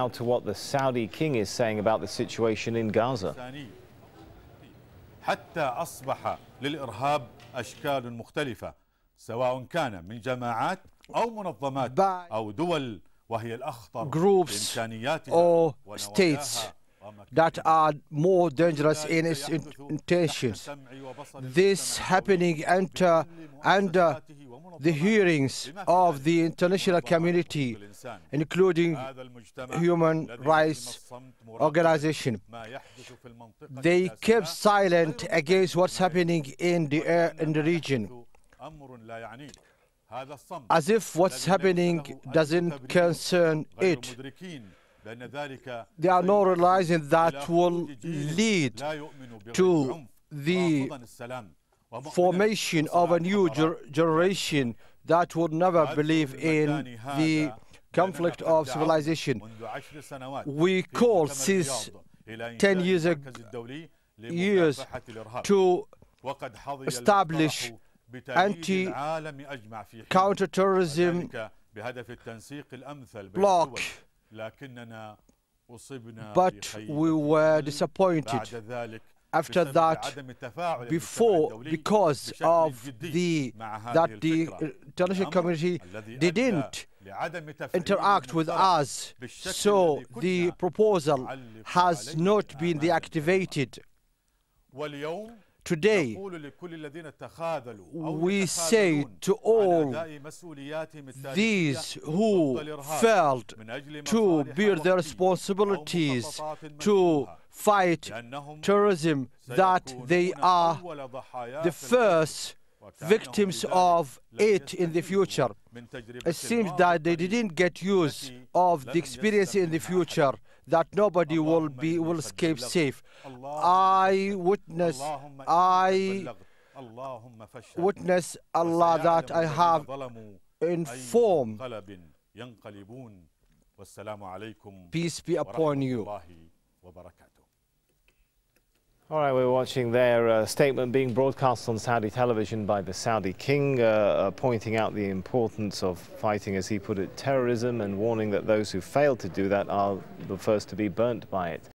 Now to what the Saudi king is saying about the situation in Gaza. حتى أصبح للإرهاب أشكال مختلفة سواء كان من جماعات أو منظمات أو دول وهي الأخطر groups or states that are more dangerous in its intentions. This happening under, under the hearings of the international community, including human rights organization. They kept silent against what's happening in the, uh, in the region as if what's happening doesn't concern it. They are not realizing that will lead to the formation of a new ger generation that would never believe in the conflict of civilization. We call since 10 years, years to establish anti-counterterrorism block but we were disappointed after that before because of the that the uh, international community didn't interact with us so the proposal has not been deactivated Today, we say to all these who failed to bear their responsibilities to fight terrorism that they are the first victims of it in the future. It seems that they didn't get use of the experience in the future that nobody will be will escape safe. I witness, I witness Allah that I have informed. Peace be upon you. All right, we're watching their uh, statement being broadcast on Saudi television by the Saudi king, uh, uh, pointing out the importance of fighting, as he put it, terrorism and warning that those who fail to do that are the first to be burnt by it.